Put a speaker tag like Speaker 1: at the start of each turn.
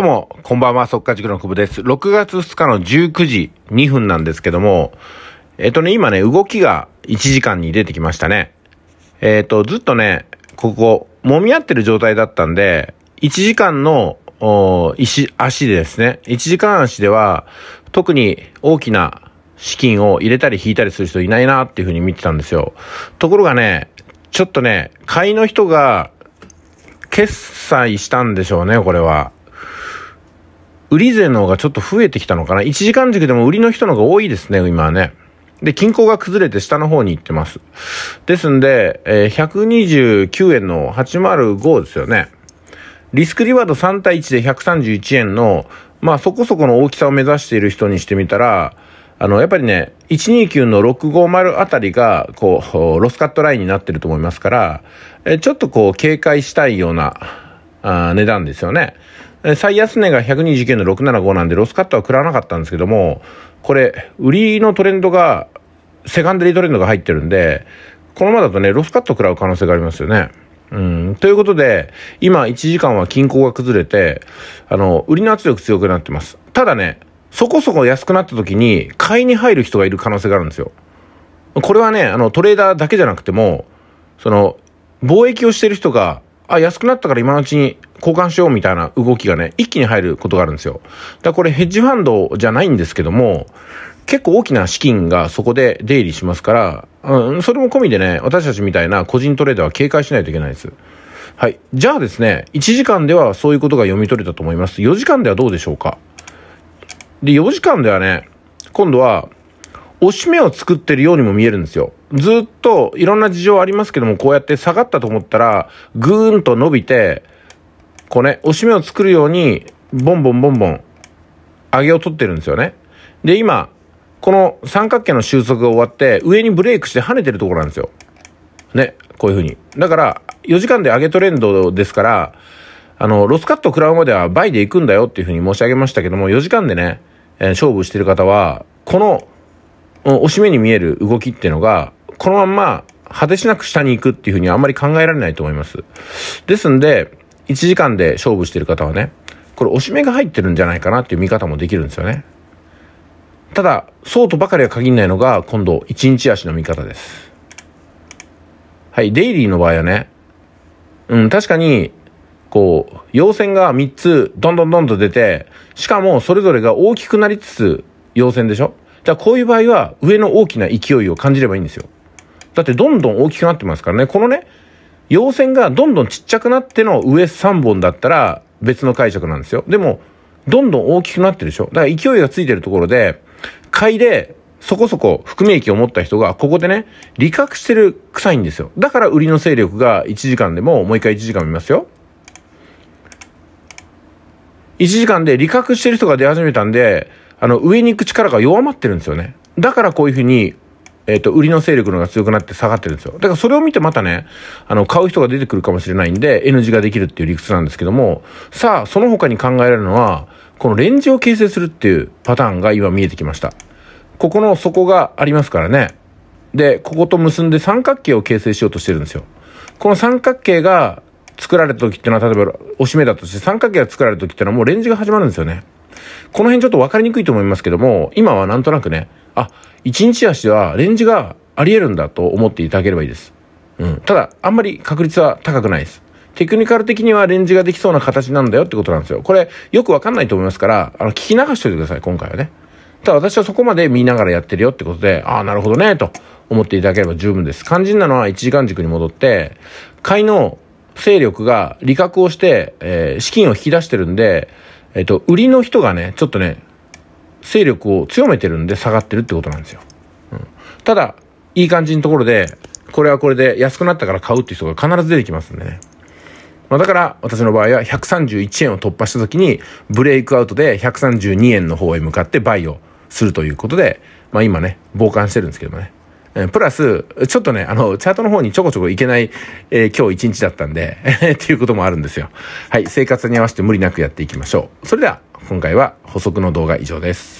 Speaker 1: どうも、こんばんは、速化塾の久保です。6月2日の19時2分なんですけども、えっ、とね、今ね、動きが1時間に出てきましたね。えっ、と、ずっとね、ここ、揉み合ってる状態だったんで、1時間の、お足でですね、1時間足では、特に大きな資金を入れたり引いたりする人いないなっていうふうに見てたんですよ。ところがね、ちょっとね、買いの人が、決済したんでしょうね、これは。売り勢の方がちょっと増えてきたのかな。1時間軸でも売りの人の方が多いですね、今はね。で、均衡が崩れて下の方に行ってます。ですんで、えー、129円の805ですよね。リスクリワード3対1で131円の、まあそこそこの大きさを目指している人にしてみたら、あの、やっぱりね、129の650あたりが、こう、ロスカットラインになってると思いますから、えちょっとこう、警戒したいような、あ値段ですよね。最安値が129の675なんでロスカットは食らわなかったんですけども、これ、売りのトレンドが、セカンダリートレンドが入ってるんで、このままだとね、ロスカット食らう可能性がありますよね。うん。ということで、今1時間は均衡が崩れて、あの、売りの圧力強くなってます。ただね、そこそこ安くなった時に、買いに入る人がいる可能性があるんですよ。これはね、あの、トレーダーだけじゃなくても、その、貿易をしてる人が、あ、安くなったから今のうちに交換しようみたいな動きがね、一気に入ることがあるんですよ。だこれヘッジファンドじゃないんですけども、結構大きな資金がそこで出入りしますから、うん、それも込みでね、私たちみたいな個人トレーダーは警戒しないといけないです。はい。じゃあですね、1時間ではそういうことが読み取れたと思います。4時間ではどうでしょうかで、4時間ではね、今度は、押し目を作ってるようにも見えるんですよ。ずっといろんな事情ありますけども、こうやって下がったと思ったら、ぐーんと伸びて、こうね、押し目を作るように、ボンボンボンボン、上げを取ってるんですよね。で、今、この三角形の収束が終わって、上にブレイクして跳ねてるところなんですよ。ね、こういう風に。だから、4時間で上げトレンドですから、あの、ロスカット食らうまでは倍で行くんだよっていう風に申し上げましたけども、4時間でね、えー、勝負してる方は、この、押し目に見える動きっていうのが、このまんま、果てしなく下に行くっていう風にあんまり考えられないと思います。ですんで、1時間で勝負してる方はね、これ、おしめが入ってるんじゃないかなっていう見方もできるんですよね。ただ、そうとばかりは限らないのが、今度、1日足の見方です。はい、デイリーの場合はね、うん、確かに、こう、陽線が3つ、どんどんどんと出て、しかもそれぞれが大きくなりつつ、陽線でしょじゃあこういう場合は、上の大きな勢いを感じればいいんですよ。だってどんどん大きくなってますからね、このね、陽線がどんどんちっちゃくなっての上3本だったら別の解釈なんですよ。でも、どんどん大きくなってるでしょだから勢いがついてるところで、買いでそこそこ含み益を持った人が、ここでね、理覚してる臭いんですよ。だから売りの勢力が1時間でも、もう一回1時間見ますよ。1時間で理覚してる人が出始めたんで、あの、上に行く力が弱まってるんですよね。だからこういうふうにえっ、ー、と、売りの勢力のが強くなって下がってるんですよ。だからそれを見てまたね、あの、買う人が出てくるかもしれないんで、N 字ができるっていう理屈なんですけども、さあ、その他に考えられるのは、このレンジを形成するっていうパターンが今見えてきました。ここの底がありますからね。で、ここと結んで三角形を形成しようとしてるんですよ。この三角形が作られた時っていうのは、例えば、おしめだとして三角形が作られた時っていうのはもうレンジが始まるんですよね。この辺ちょっと分かりにくいと思いますけども、今はなんとなくね、あ、一日足はレンジがあり得るんだと思っていただければいいです。うん。ただ、あんまり確率は高くないです。テクニカル的にはレンジができそうな形なんだよってことなんですよ。これ、よくわかんないと思いますから、あの、聞き流しといてください、今回はね。ただ私はそこまで見ながらやってるよってことで、ああ、なるほどね、と思っていただければ十分です。肝心なのは1時間軸に戻って、買いの勢力が利確をして、えー、資金を引き出してるんで、えっ、ー、と、売りの人がね、ちょっとね、勢力を強めてるんで下がってるってことなんですよ。うん、ただ、いい感じのところで、これはこれで安くなったから買うっていう人が必ず出てきますんでね。まあ、だから、私の場合は131円を突破した時に、ブレイクアウトで132円の方へ向かってバイをするということで、まあ今ね、傍観してるんですけどもね。えプラス、ちょっとね、あの、チャートの方にちょこちょこいけない、えー、今日一日だったんで、っていうこともあるんですよ。はい、生活に合わせて無理なくやっていきましょう。それでは、今回は補足の動画以上です。